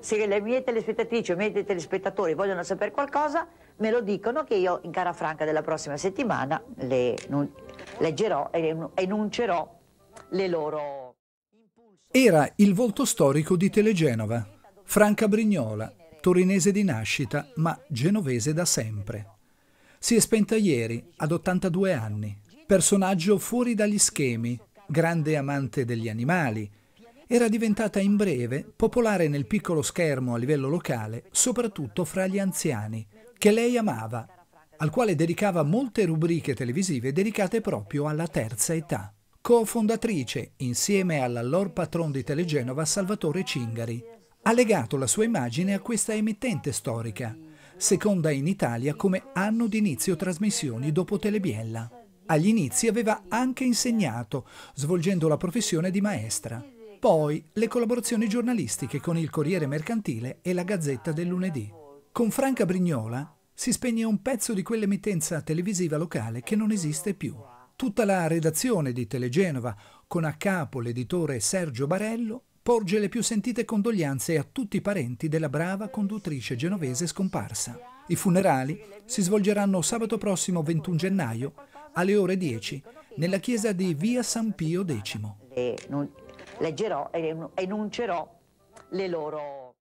se le mie telespettatrici o i miei telespettatori vogliono sapere qualcosa, me lo dicono che io in cara franca della prossima settimana le leggerò e enuncerò le loro... Era il volto storico di Telegenova, Franca Brignola, torinese di nascita ma genovese da sempre. Si è spenta ieri, ad 82 anni, personaggio fuori dagli schemi, grande amante degli animali, era diventata in breve popolare nel piccolo schermo a livello locale, soprattutto fra gli anziani, che lei amava, al quale dedicava molte rubriche televisive dedicate proprio alla terza età. Co-fondatrice, insieme all'allor patron di Telegenova Salvatore Cingari, ha legato la sua immagine a questa emittente storica, seconda in Italia come anno di inizio trasmissioni dopo Telebiella. Agli inizi aveva anche insegnato, svolgendo la professione di maestra. Poi le collaborazioni giornalistiche con il Corriere Mercantile e la Gazzetta del lunedì. Con Franca Brignola si spegne un pezzo di quell'emittenza televisiva locale che non esiste più. Tutta la redazione di Telegenova, con a capo l'editore Sergio Barello, porge le più sentite condoglianze a tutti i parenti della brava conduttrice genovese scomparsa. I funerali si svolgeranno sabato prossimo 21 gennaio alle ore 10 nella chiesa di Via San Pio X leggerò e enuncerò le loro...